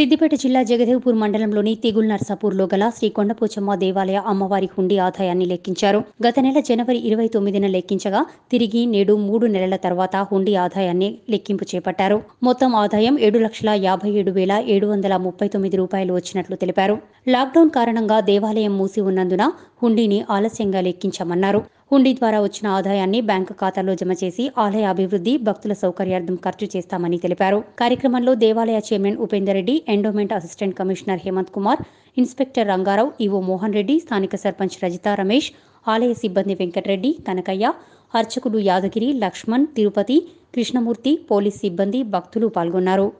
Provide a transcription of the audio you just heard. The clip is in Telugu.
సిద్దిపేట జిల్లా జగదేవ్పూర్ మండలంలోని తెగుల్ నర్సాపూర్లో గల శ్రీకొండపోచమ్మ దేవాలయ అమ్మవారి హుండి ఆదాయాన్ని లెక్కించారు గత నెల జనవరి ఇరవై తొమ్మిదిన లెక్కించగా తిరిగి నేడు మూడు నెలల తర్వాత హుండి ఆదాయాన్ని లెక్కింపు చేపట్టారు మొత్తం ఆదాయం ఏడు లక్షల యాభై ఏడు వేల ఏడు వందల ముప్పై తొమ్మిది రూపాయలు వచ్చినట్లు తెలిపారు లాక్డౌన్ కారణంగా దేవాలయం మూసి ఉన్నందున హుండీని ఆలస్యంగా లెక్కించామన్నారు హుండీ ద్వారా వచ్చిన ఆదాయాన్ని బ్యాంకు ఖాతాలో జమ చేసి ఆలయ అభివృద్ధి భక్తుల సౌకర్యార్థం ఖర్చు చేస్తామని తెలిపారు కార్యక్రమంలో దేవాలయ chairman Upender Reddy endowment assistant commissioner Hemanth Kumar inspector Rangarao EO Mohan Reddy స్థానిక సర్పంచ్ రజిత రమేష్ ఆలయ సిబ్బంది వెంకటరెడ్డి కనకయ్య అర్చకుడు యాదగిరి లక్ష్మణ్ తిరుపతి కృష్ణమూర్తి పోలీస్ సిబ్బంది భక్తులు పాల్గొన్నారు